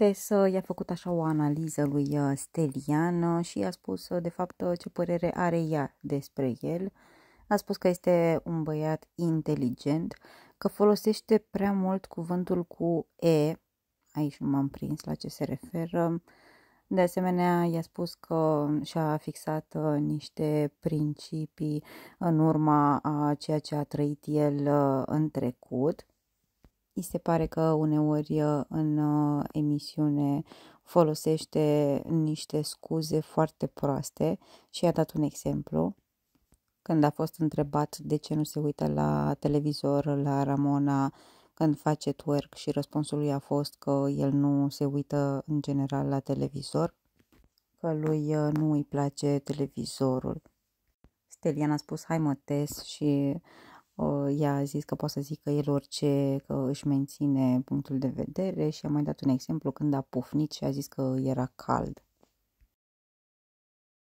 Tesa i-a făcut așa o analiză lui uh, Stelian uh, și i-a spus uh, de fapt ce părere are ea despre el. A spus că este un băiat inteligent, că folosește prea mult cuvântul cu E, aici nu m-am prins la ce se referă, de asemenea, i-a spus că și-a fixat niște principii în urma a ceea ce a trăit el în trecut îi se pare că uneori uh, în uh, emisiune folosește niște scuze foarte proaste și a dat un exemplu. Când a fost întrebat de ce nu se uită la televizor la Ramona când face twerk și răspunsul lui a fost că el nu se uită în general la televizor, că lui uh, nu îi place televizorul. Stelian a spus, hai mă, Tess, și Ă, ea a zis că poate să zică el orice, că își menține punctul de vedere și a mai dat un exemplu când a pufnit și a zis că era cald.